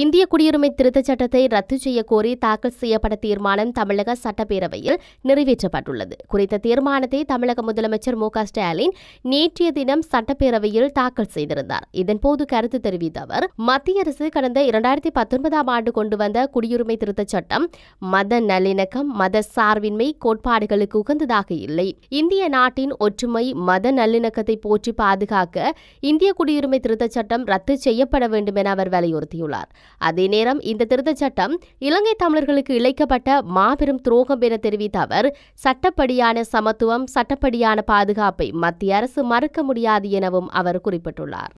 இந்திய குடியுரிமை திருத்தச் சட்டத்தை ரத்து செய்யக்கோரி தாக்கல் செய்யப்பட்ட தீர்மானம் தமிழக சட்டப்பேரவையில் நிறைவேற்றப்பட்டுள்ளது குறித்த தீர்மானத்தை தமிழக முதலமைச்சர் மு ஸ்டாலின் நேற்றைய தினம் சட்டப்பேரவையில் தாக்கல் செய்திருந்தார் இதன்போது கருத்து தெரிவித்த அவர் மத்திய அரசு கடந்த இரண்டாயிரத்தி பத்தொன்பதாம் ஆண்டு கொண்டு வந்த குடியுரிமை திருத்தச் சட்டம் மத நல்லிணக்கம் மத சார்பின்மை கோட்பாடுகளுக்கு உகந்ததாக இல்லை இந்திய நாட்டின் ஒற்றுமை மத நல்லிணக்கத்தை போற்றி பாதுகாக்க இந்திய குடியுரிமை திருத்தச் சட்டம் ரத்து செய்யப்பட வேண்டும் என அவர் வலியுறுத்தியுள்ளார் அதே நேரம் இந்த திருத்தச் சட்டம் இலங்கை தமிழர்களுக்கு இழைக்கப்பட்ட மாபெரும் துரோகம் என தெரிவித்த அவர் சட்டப்படியான சமத்துவம் சட்டப்படியான பாதுகாப்பை மத்திய அரசு மறுக்க முடியாது எனவும் அவர் குறிப்பிட்டுள்ளார்